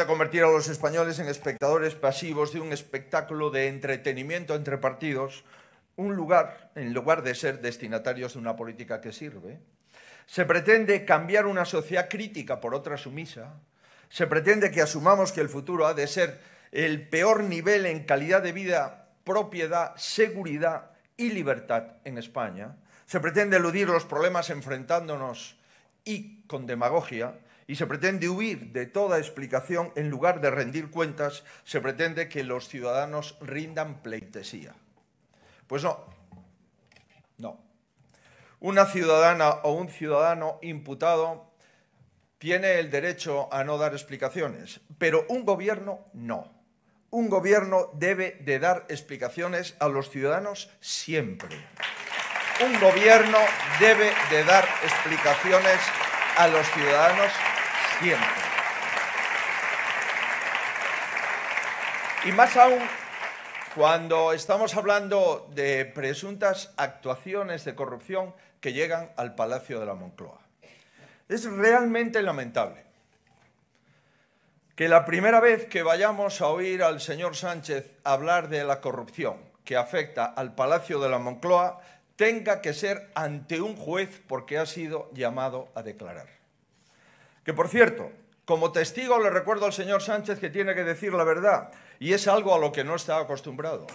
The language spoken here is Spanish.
a convertir a los españoles en espectadores pasivos de un espectáculo de entretenimiento entre partidos, un lugar, en lugar de ser destinatarios de una política que sirve. Se pretende cambiar una sociedad crítica por otra sumisa. Se pretende que asumamos que el futuro ha de ser el peor nivel en calidad de vida, propiedad, seguridad y libertad en España. Se pretende eludir los problemas enfrentándonos y con demagogia y se pretende huir de toda explicación en lugar de rendir cuentas, se pretende que los ciudadanos rindan pleitesía. Pues no, no. Una ciudadana o un ciudadano imputado tiene el derecho a no dar explicaciones, pero un gobierno no. Un gobierno debe de dar explicaciones a los ciudadanos siempre. Un gobierno debe de dar explicaciones a los ciudadanos y más aún cuando estamos hablando de presuntas actuaciones de corrupción que llegan al Palacio de la Moncloa. Es realmente lamentable que la primera vez que vayamos a oír al señor Sánchez hablar de la corrupción que afecta al Palacio de la Moncloa tenga que ser ante un juez porque ha sido llamado a declarar. Que por cierto, como testigo le recuerdo al señor Sánchez que tiene que decir la verdad y es algo a lo que no está acostumbrado.